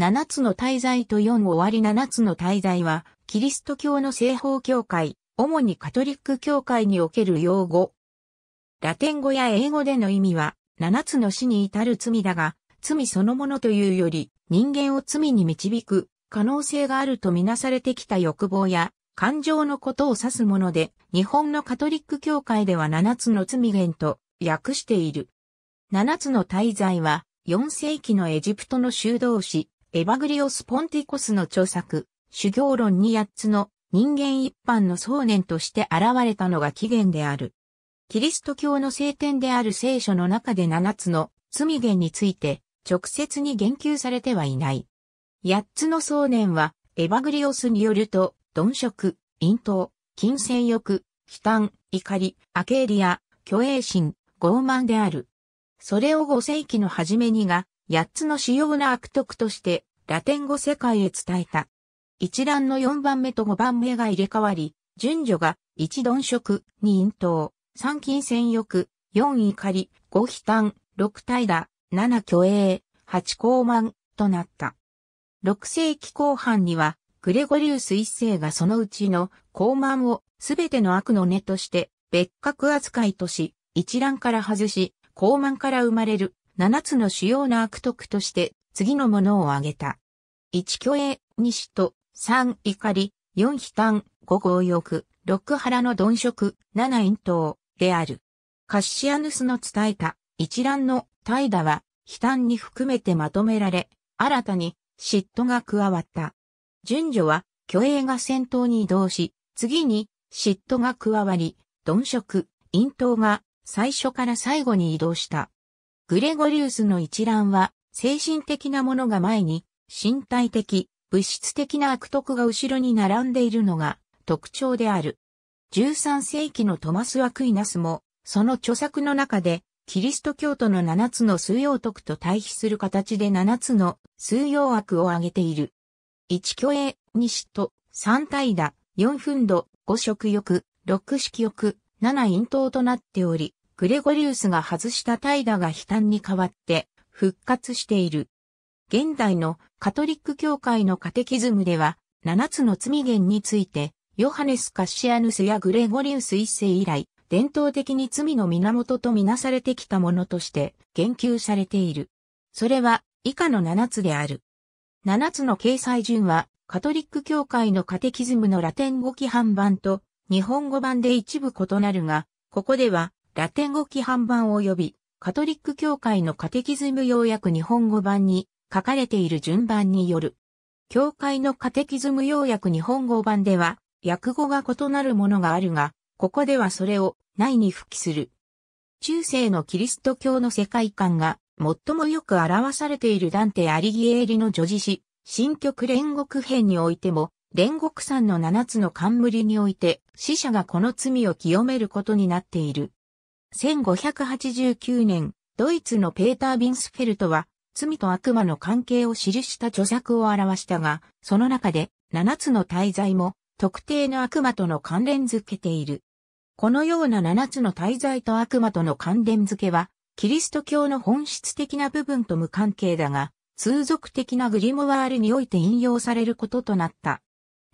7つの大罪と4終わり7つの大罪は、キリスト教の西方教会、主にカトリック教会における用語。ラテン語や英語での意味は、7つの死に至る罪だが、罪そのものというより、人間を罪に導く、可能性があるとみなされてきた欲望や、感情のことを指すもので、日本のカトリック教会では7つの罪源と訳している。7つの大罪は、4世紀のエジプトの修道士、エヴァグリオス・ポンティコスの著作、修行論に八つの人間一般の想念として現れたのが起源である。キリスト教の聖典である聖書の中で七つの罪源について直接に言及されてはいない。八つの想念は、エヴァグリオスによると、鈍色、陰頭、金銭欲、悲嘆、怒り、アケーリア、虚栄心、傲慢である。それを五世紀の初めにが、8つの主要な悪徳としてラテン語世界へ伝えた。一覧の4番目と5番目が入れ替わり、順序が1鈍色、2陰頭、3金戦欲、4怒り、5悲嘆、6平ら、7虚栄、8高慢となった。6世紀後半には、グレゴリウス一世がそのうちの高慢をすべての悪の根として別格扱いとし、一覧から外し、高慢から生まれる7つの主要な悪徳として次のものを挙げた。1虚栄、2嫉妬、3怒り、4悲嘆、5強欲、6腹の鈍色、7陰頭、である。カッシアヌスの伝えた一覧の怠惰は悲嘆に含めてまとめられ、新たに嫉妬が加わった。順序は虚栄が先頭に移動し、次に嫉妬が加わり、鈍色、陰頭が最初から最後に移動した。グレゴリウスの一覧は、精神的なものが前に、身体的、物質的な悪徳が後ろに並んでいるのが特徴である。13世紀のトマス・アクイナスも、その著作の中で、キリスト教徒の7つの数用徳と対比する形で7つの数用悪を挙げている。1虚栄、2嫉妬、3怠惰、4憤怒、5食欲、6色欲、7陰頭となっており、グレゴリウスが外した怠惰が悲嘆に変わって復活している。現代のカトリック教会のカテキズムでは、7つの罪源について、ヨハネス・カッシアヌスやグレゴリウス一世以来、伝統的に罪の源とみなされてきたものとして言及されている。それは以下の7つである。7つの掲載順は、カトリック教会のカテキズムのラテン語規範版と日本語版で一部異なるが、ここではラテン語規範版及びカトリック教会のカテキズム要約日本語版に書かれている順番による。教会のカテキズム要約日本語版では、訳語が異なるものがあるが、ここではそれを内に付記する。中世のキリスト教の世界観が最もよく表されているダンテ・アリギエーリの女事詩、新曲煉獄編においても、煉獄山の七つの冠において死者がこの罪を清めることになっている。1589年、ドイツのペーター・ビンスフェルトは、罪と悪魔の関係を記した著作を表したが、その中で、七つの大罪も、特定の悪魔との関連づけている。このような七つの大罪と悪魔との関連づけは、キリスト教の本質的な部分と無関係だが、通俗的なグリモワールにおいて引用されることとなった。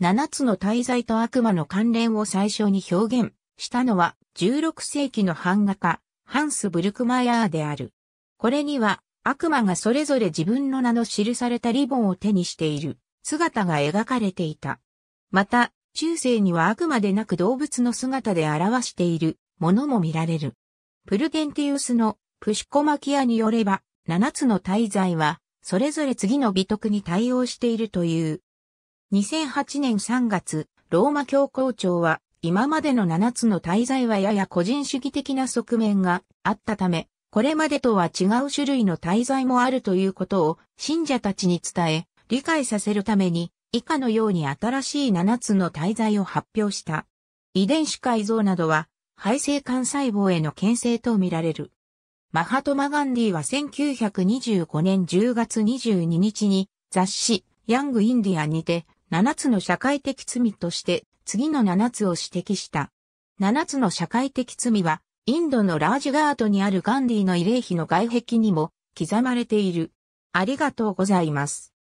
七つの大罪と悪魔の関連を最初に表現したのは、16世紀の版画家、ハンス・ブルクマイヤーである。これには、悪魔がそれぞれ自分の名の記されたリボンを手にしている姿が描かれていた。また、中世にはあくまでなく動物の姿で表しているものも見られる。プルゲンティウスのプシコマキアによれば、7つの大罪は、それぞれ次の美徳に対応しているという。2008年3月、ローマ教皇庁は、今までの7つの滞在はやや個人主義的な側面があったため、これまでとは違う種類の滞在もあるということを信者たちに伝え、理解させるために、以下のように新しい7つの滞在を発表した。遺伝子改造などは、肺性幹細胞への牽制とみられる。マハトマ・ガンディは1925年10月22日に雑誌ヤング・インディアにて7つの社会的罪として次の7つを指摘した。7つの社会的罪は、インドのラージガートにあるガンディの慰霊碑の外壁にも刻まれている。ありがとうございます。